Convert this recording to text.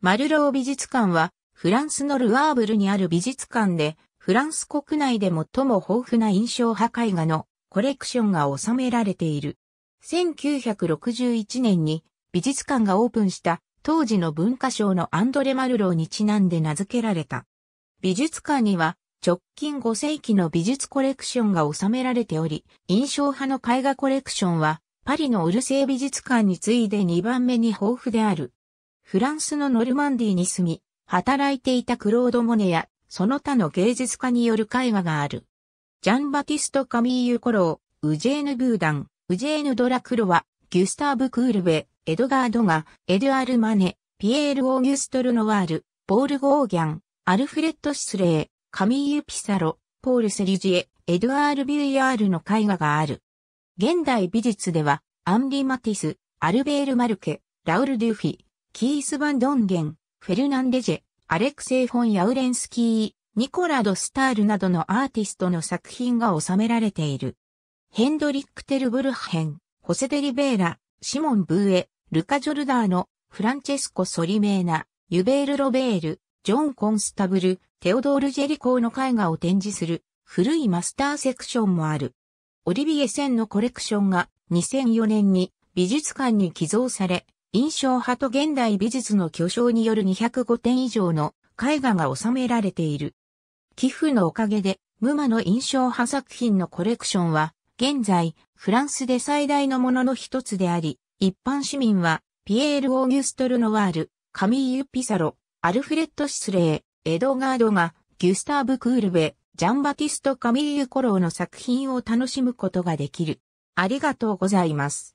マルロー美術館は、フランスのルアーブルにある美術館で、フランス国内で最も豊富な印象派絵画のコレクションが収められている。1961年に美術館がオープンした当時の文化省のアンドレ・マルローにちなんで名付けられた。美術館には直近5世紀の美術コレクションが収められており、印象派の絵画コレクションはパリのオルセイ美術館に次いで2番目に豊富である。フランスのノルマンディに住み、働いていたクロード・モネや、その他の芸術家による会話がある。ジャン・バティスト・カミーユ・コロー、ウジェーヌ・ブーダン、ウジェーヌ・ドラクロワ、ギュスターブ・クールベ、エドガード・ガ、エドゥアル・マネ、ピエール・オーギュストル・ノワール、ポール・ゴーギャン、アルフレッド・シスレー、カミーユ・ピサロ、ポール・セリジエ、エドアール・ビュイヤールの絵画がある。現代美術では、アンリ・マティス、アルベール・マルケ、ラウル・デュフィ、キース・バンドンゲン、フェルナンデジェ、アレクセイ・フォン・ヤウレンスキー、ニコラ・ド・スタールなどのアーティストの作品が収められている。ヘンドリック・テルブルヘン、ホセデリ・ベーラ、シモン・ブーエ、ルカ・ジョルダーノ、フランチェスコ・ソリメーナ、ユベール・ロベール、ジョン・コンスタブル、テオドール・ジェリコーの絵画を展示する古いマスターセクションもある。オリビエ・センのコレクションが2004年に美術館に寄贈され、印象派と現代美術の巨匠による205点以上の絵画が収められている。寄付のおかげで、ムマの印象派作品のコレクションは、現在、フランスで最大のものの一つであり、一般市民は、ピエール・オーギュスト・ルノワール、カミーユ・ピサロ、アルフレッド・シスレー、エドガードが、ギュスターブ・クールベ、ジャンバティスト・カミーユ・コローの作品を楽しむことができる。ありがとうございます。